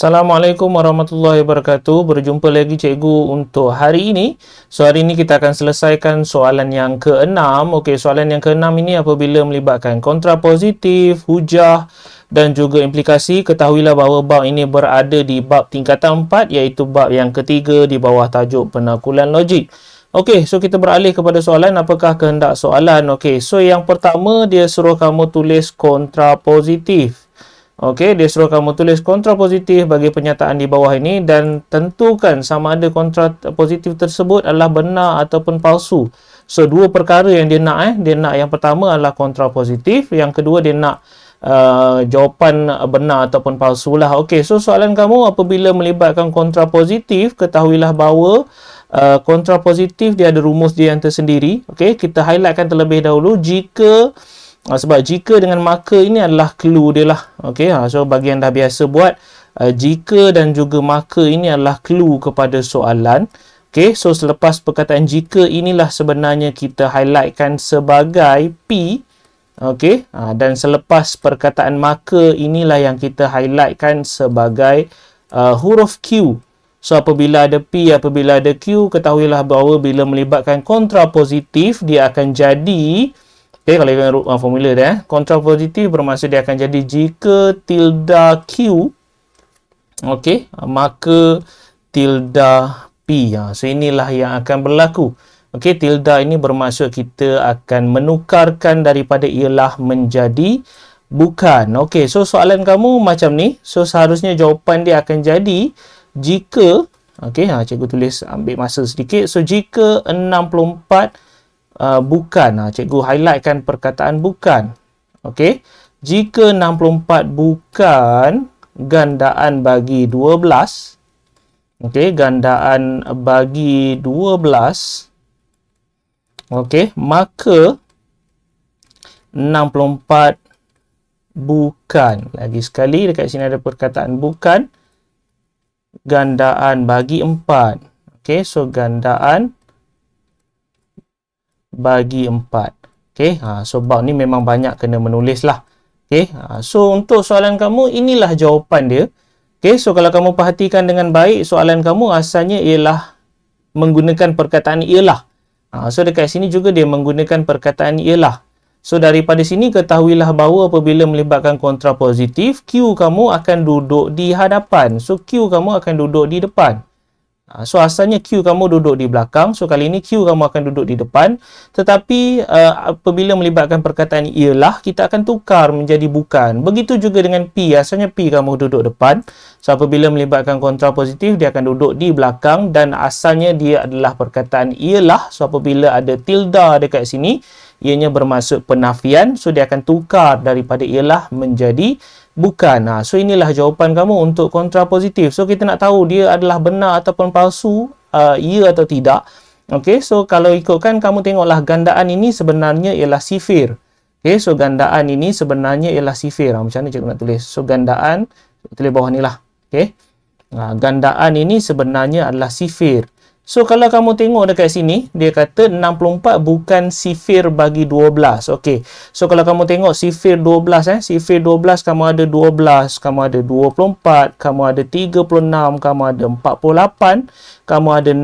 Assalamualaikum warahmatullahi wabarakatuh. Berjumpa lagi cikgu untuk hari ini. So hari ini kita akan selesaikan soalan yang keenam. Okey, soalan yang keenam ini apabila melibatkan kontrapositif, hujah dan juga implikasi, ketahuilah bahawa bab ini berada di bab tingkatan 4 iaitu bab yang ketiga di bawah tajuk penakulan logik. Okey, so kita beralih kepada soalan apakah kehendak soalan. Okey, so yang pertama dia suruh kamu tulis kontrapositif. Okey, dia suruh kamu tulis kontra positif bagi pernyataan di bawah ini dan tentukan sama ada kontra positif tersebut adalah benar ataupun palsu. So, dua perkara yang dia nak eh. Dia nak yang pertama adalah kontra positif. Yang kedua dia nak uh, jawapan benar ataupun palsu lah. Okey, so soalan kamu apabila melibatkan kontra positif, ketahuilah bahawa uh, kontra positif dia ada rumus dia yang tersendiri. Okey, kita highlightkan terlebih dahulu. Jika... Ha, sebab jika dengan maka ini adalah clue dia lah. Okay, ha, ah, so bagi yang dah biasa buat, uh, jika dan juga maka ini adalah clue kepada soalan. Okay, so selepas perkataan jika inilah sebenarnya kita highlightkan sebagai P. Okay, ha, dan selepas perkataan maka inilah yang kita highlightkan sebagai uh, huruf Q. So, apabila ada P, apabila ada Q, ketahuilah bahawa bila melibatkan kontrapositif, dia akan jadi... Okey, kalau ikutkan uh, formula dia. Kontrol eh, positif bermaksud dia akan jadi jika tilda Q. Okey, maka tilda P. Ha. So, inilah yang akan berlaku. Okay, tilda ini bermaksud kita akan menukarkan daripada ialah menjadi bukan. Okay, so soalan kamu macam ni. So, seharusnya jawapan dia akan jadi jika... okay, ha, cikgu tulis ambil masa sedikit. So, jika 64 uh, bukan. Uh, cikgu highlightkan perkataan bukan. Okey. Jika 64 bukan gandaan bagi 12. Okey, gandaan bagi 12. Okey, maka 64 bukan. Lagi sekali dekat sini ada perkataan bukan gandaan bagi 4. Okey, so gandaan 4 bagi 4. Okey, ha, so bab ni memang banyak kena menulis lah. Okey, ha, so untuk soalan kamu, inilah jawapan dia. Okey, so kalau kamu perhatikan dengan baik, soalan kamu asalnya ialah menggunakan perkataan ialah. Ha, so dekat sini juga dia menggunakan perkataan ialah. So daripada sini, ketahuilah bahawa apabila melibatkan kontrapositif, Q kamu akan duduk di hadapan. So Q kamu akan duduk di depan. Ha, so asalnya Q kamu duduk di belakang, so kali ini Q kamu akan duduk di depan. Tetapi uh, apabila melibatkan perkataan ialah, kita akan tukar menjadi bukan. Begitu juga dengan P, asalnya P kamu duduk depan. So apabila melibatkan kontrol positif, dia akan duduk di belakang dan asalnya dia adalah perkataan ialah. So apabila ada tilda dekat sini, ianya bermaksud penafian. So dia akan tukar daripada ialah menjadi Bukan. Ha, so inilah jawapan kamu untuk kontrapositif. So kita nak tahu dia adalah benar ataupun palsu, uh, ya atau tidak. Okey, so kalau ikutkan kamu tengoklah gandaan ini sebenarnya ialah sifir. Okey, so gandaan ini sebenarnya ialah sifir. Ha, macam mana cikgu nak tulis? So gandaan, tulis bawah ni lah. Okey, ha, gandaan ini sebenarnya adalah sifir. So kalau kamu tengok dekat sini, dia kata 64 bukan sifir bagi 12. Okey. So kalau kamu tengok sifir 12 eh, sifir 12 kamu ada 12, kamu ada 24, kamu ada 36, kamu ada 48, kamu ada 60,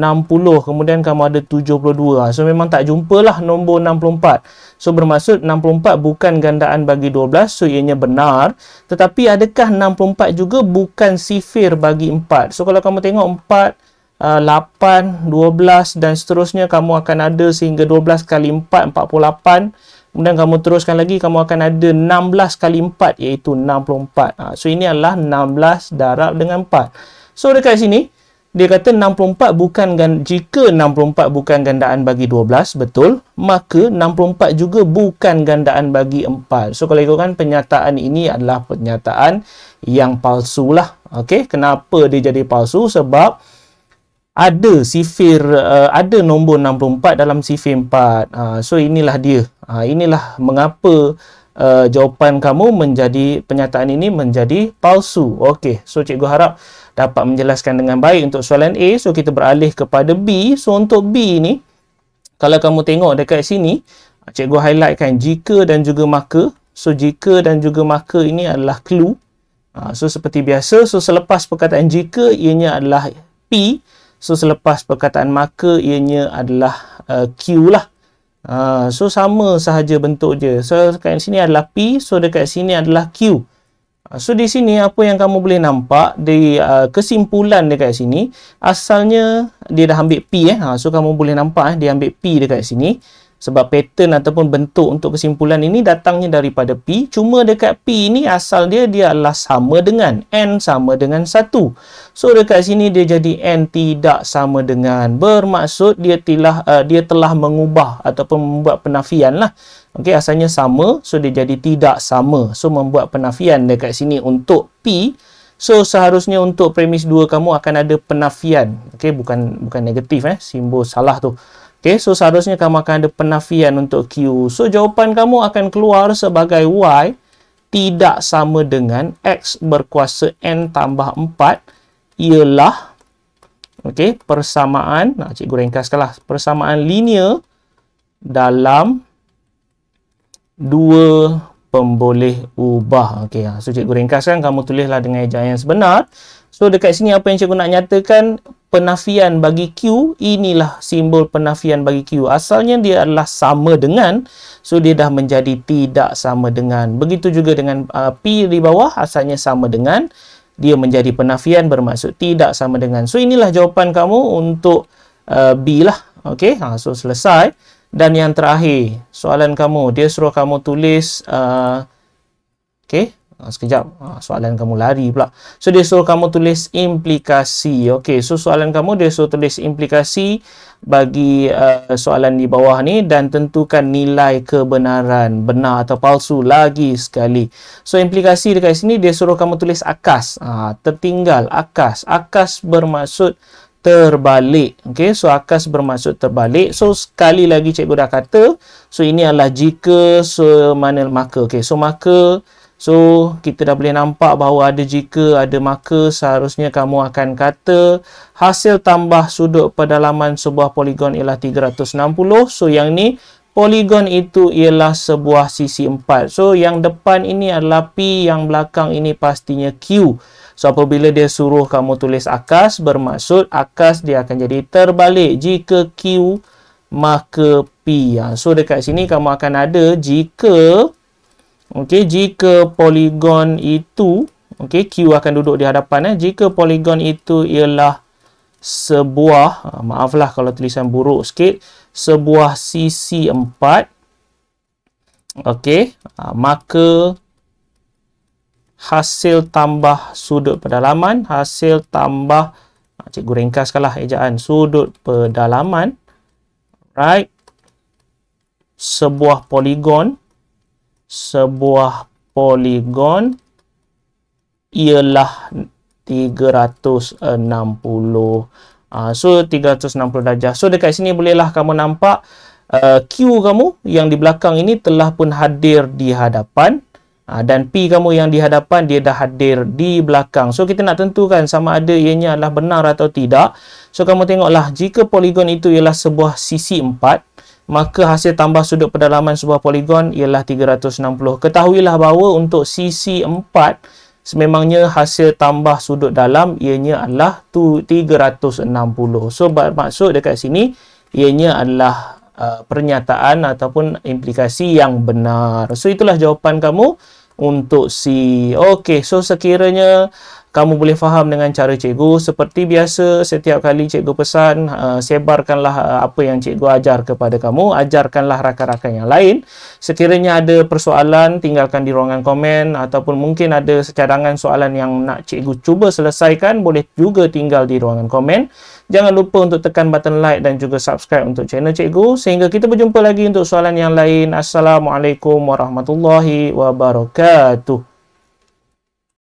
kemudian kamu ada 72. Ah, so memang tak jumpalah nombor 64. So bermaksud 64 bukan gandaan bagi 12. So ianya benar. Tetapi adakah 64 juga bukan sifir bagi 4? So kalau kamu tengok 4 8, ah, 12 dan seterusnya kamu akan ada sehingga 12 kali 4, 48 kemudian kamu teruskan lagi kamu akan ada 16 kali 4 iaitu 64 ha, ah, so ini adalah 16 darab dengan 4 so dekat sini dia kata 64 bukan jika 64 bukan gandaan bagi 12 betul maka 64 juga bukan gandaan bagi 4 so kalau kan penyataan ini adalah penyataan yang palsu lah. Okay, kenapa dia jadi palsu sebab ada sifir uh, ada nombor 64 dalam sifir 4 uh, ah, so inilah dia uh, inilah mengapa uh, jawapan kamu menjadi penyataan ini menjadi palsu okey so cikgu harap dapat menjelaskan dengan baik untuk soalan A so kita beralih kepada B so untuk B ni kalau kamu tengok dekat sini cikgu highlightkan jika dan juga maka so jika dan juga maka ini adalah clue uh, so seperti biasa so selepas perkataan jika ianya adalah P So selepas perkataan maka ianya adalah uh, Q lah. Uh, so sama sahaja bentuk je. So dekat sini adalah P, so dekat sini adalah Q. Uh, so di sini apa yang kamu boleh nampak di uh, kesimpulan dekat sini asalnya dia dah ambil P eh. Ha, so kamu boleh nampak eh, dia ambil P dekat sini. Sebab pattern ataupun bentuk untuk kesimpulan ini datangnya daripada P. Cuma dekat P ini asal dia, dia adalah sama dengan. N sama dengan 1. So, dekat sini dia jadi N tidak sama dengan. Bermaksud dia telah, uh, dia telah mengubah ataupun membuat penafian lah. Okey, asalnya sama. So, dia jadi tidak sama. So, membuat penafian dekat sini untuk P. So, seharusnya untuk premis 2 kamu akan ada penafian. Okey, bukan bukan negatif eh. Simbol salah tu. Okay, so seharusnya kamu akan ada penafian untuk Q. So, jawapan kamu akan keluar sebagai Y tidak sama dengan X berkuasa N tambah 4 ialah okay, persamaan, nah, cikgu ringkaskanlah, persamaan linear dalam dua pemboleh ubah. Okey, ha, so cikgu ringkaskan, kamu tulislah dengan ejaan yang sebenar. So, dekat sini apa yang cikgu nak nyatakan, penafian bagi Q, inilah simbol penafian bagi Q. Asalnya dia adalah sama dengan, so dia dah menjadi tidak sama dengan. Begitu juga dengan uh, P di bawah, asalnya sama dengan, dia menjadi penafian bermaksud tidak sama dengan. So, inilah jawapan kamu untuk uh, B lah. Okey, ha, so selesai. Dan yang terakhir, soalan kamu, dia suruh kamu tulis uh, okey, ah, sekejap, ah, soalan kamu lari pula. So dia suruh kamu tulis implikasi. Okay so soalan kamu dia suruh tulis implikasi bagi uh, soalan di bawah ni dan tentukan nilai kebenaran benar atau palsu lagi sekali. So implikasi dekat sini dia suruh kamu tulis akas. Uh, tertinggal akas. Akas bermaksud terbalik. Okey, so akas bermaksud terbalik. So sekali lagi cikgu dah kata, so ini adalah jika so mana maka. Okey, so maka so kita dah boleh nampak bahawa ada jika, ada maka, seharusnya kamu akan kata hasil tambah sudut pedalaman sebuah poligon ialah 360. So yang ni poligon itu ialah sebuah sisi empat. So, yang depan ini adalah P, yang belakang ini pastinya Q. So, apabila dia suruh kamu tulis akas, bermaksud akas dia akan jadi terbalik. Jika Q, maka P. Ha, so, dekat sini kamu akan ada jika, okay, jika poligon itu, okay, Q akan duduk di hadapan. Eh. Jika poligon itu ialah sebuah, ha, maaflah kalau tulisan buruk sikit, sebuah sisi 4 okey ah, maka hasil tambah sudut pedalaman hasil tambah ah, cikgu ringkaskanlah ejaan sudut pedalaman right sebuah poligon sebuah poligon ialah 360 Uh, so 360 darjah. So dekat sini bolehlah kamu nampak uh, Q kamu yang di belakang ini telah pun hadir di hadapan uh, dan P kamu yang di hadapan dia dah hadir di belakang. So kita nak tentukan sama ada ianya adalah benar atau tidak. So kamu tengoklah jika poligon itu ialah sebuah sisi 4 maka hasil tambah sudut pedalaman sebuah poligon ialah 360. Ketahuilah bahawa untuk sisi 4 sememangnya hasil tambah sudut dalam ianya adalah 360. So bermaksud dekat sini ianya adalah uh, pernyataan ataupun implikasi yang benar. So itulah jawapan kamu untuk si okey so sekiranya kamu boleh faham dengan cara cikgu seperti biasa setiap kali cikgu pesan uh, sebarkanlah uh, apa yang cikgu ajar kepada kamu ajarkanlah rakan-rakan yang lain sekiranya ada persoalan tinggalkan di ruangan komen ataupun mungkin ada cadangan soalan yang nak cikgu cuba selesaikan boleh juga tinggal di ruangan komen jangan lupa untuk tekan button like dan juga subscribe untuk channel cikgu sehingga kita berjumpa lagi untuk soalan yang lain assalamualaikum warahmatullahi wabarakatuh